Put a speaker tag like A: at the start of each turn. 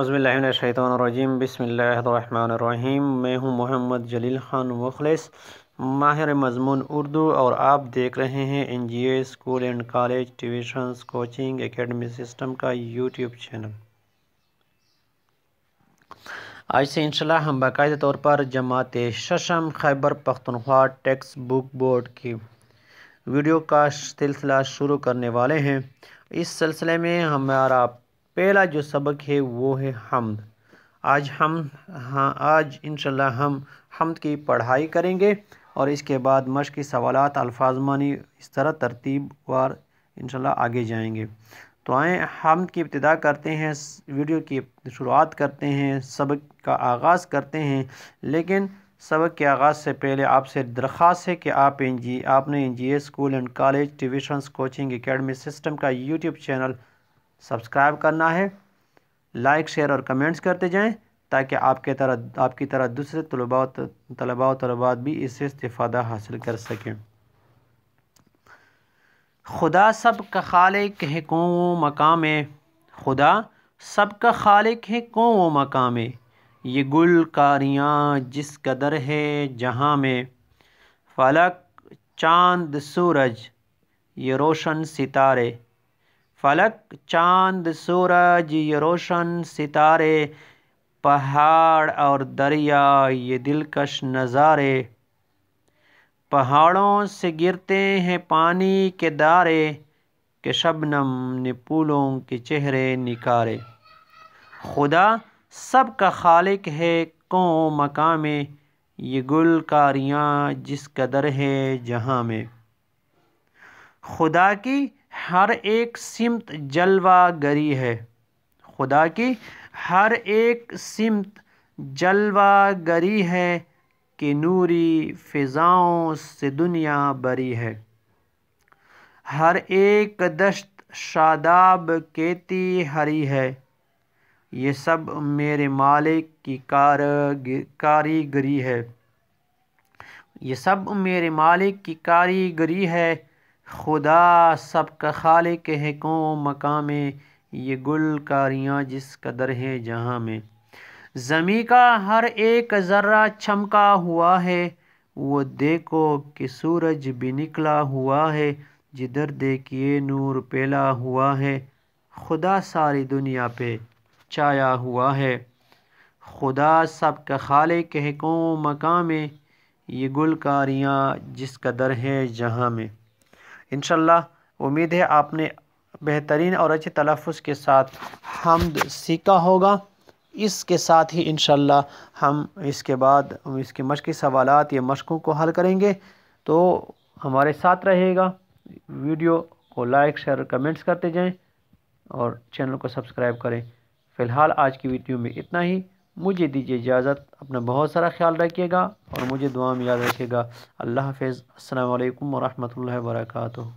A: عظم اللہ بسم اللہ الرحمن الرحیم میں ہوں محمد جلیل خان مخلص ماہر مضمون اردو اور آپ دیکھ رہے ہیں N G A school and college tuitions coaching academy system کا یوٹیوب چینل آج سے انشاءاللہ ہم باقاعدہ طور پر جماعت ششم Khyber Pakhtunkhwa textbook board کی ویڈیو کا سلسلہ شروع کرنے والے ہیں اس سلسلے میں ہمارا پہلا جو سبق ہے وہ ہے حمد آج ہم ہاں آج انشاءاللہ ہم حمد کی پڑھائی کریں گے اور اس کے بعد مشق کی سوالات معنی اس طرح ترتیب وار انشاءاللہ آگے جائیں گے تو آئیں حمد کی ابتدا کرتے ہیں ویڈیو کی شروعات کرتے ہیں سبق کا آغاز کرتے ہیں لیکن سبق کے آغاز سے پہلے آپ سے درخواست ہے کہ آپ این جی آپ نے N G A school and college tuitions coaching academy system کا یوٹیوب چینل سبسکرائب کرنا ہے لائک شیئر اور کمنٹس کرتے جائیں تاکہ آپ کے طرح آپ کی طرح دوسرے طلباء و طلباء و طلبات بھی سے استفادہ حاصل کر سکیں خدا سب کا خالق ہے کون و مقام خدا سب کا خالق ہے کون و مقام یہ گل کاریاں جس قدر ہے جہاں میں فلک چاند سورج یہ روشن ستارے فلک چاند سورج یہ روشن ستارے پہاڑ اور دریا یہ دلکش نظارے پہاڑوں سے گرتے ہیں پانی کے دارے کہ شبنم نے پولوں کے چہرے نکارے خدا سب کا خالق ہے کون مقام یہ گل کاریاں جس قدر ہے جہاں میں خدا کی ہر ایک سمت جلوہ گری ہے خدا کی ہر ایک سمت جلوہ گری ہے کہ نوری فضاؤں سے دنیا بری ہے ہر ایک دشت شاداب کیتی ہری ہے یہ سب میرے مالک کی کاریگری ہے یہ سب میرے مالک کی کاریگری ہے خدا سب کا ہے کہہ مکاں مقام یہ گل کاریاں جس کا در ہے جہاں میں زمیں کا ہر ایک ذرہ چمکا ہوا ہے وہ دیکھو کہ سورج بھی نکلا ہوا ہے جدھر دیکھیے نور پیلا ہوا ہے خدا ساری دنیا پہ چایا ہوا ہے خدا سب کا ہے کہہ مکاں مقام یہ گل کاریاں جس کا در ہے جہاں میں انشاءاللہ امید ہے آپ نے بہترین اور اچھے تلفظ کے ساتھ حمد سیکھا ہوگا اس کے ساتھ ہی انشاءاللہ ہم اس کے بعد اس کے مشقی سوالات یا مشقوں کو حل کریں گے تو ہمارے ساتھ رہے گا ویڈیو کو لائک شیئر کمنٹس کرتے جائیں اور چینل کو سبسکرائب کریں فی الحال آج کی ویڈیو میں اتنا ہی مجھے دیجیے اجازت اپنا بہت سارا خیال رکھیے گا اور مجھے دعا میں یاد رکھیے گا اللہ حافظ السلام علیکم ورحمۃ اللہ وبرکاتہ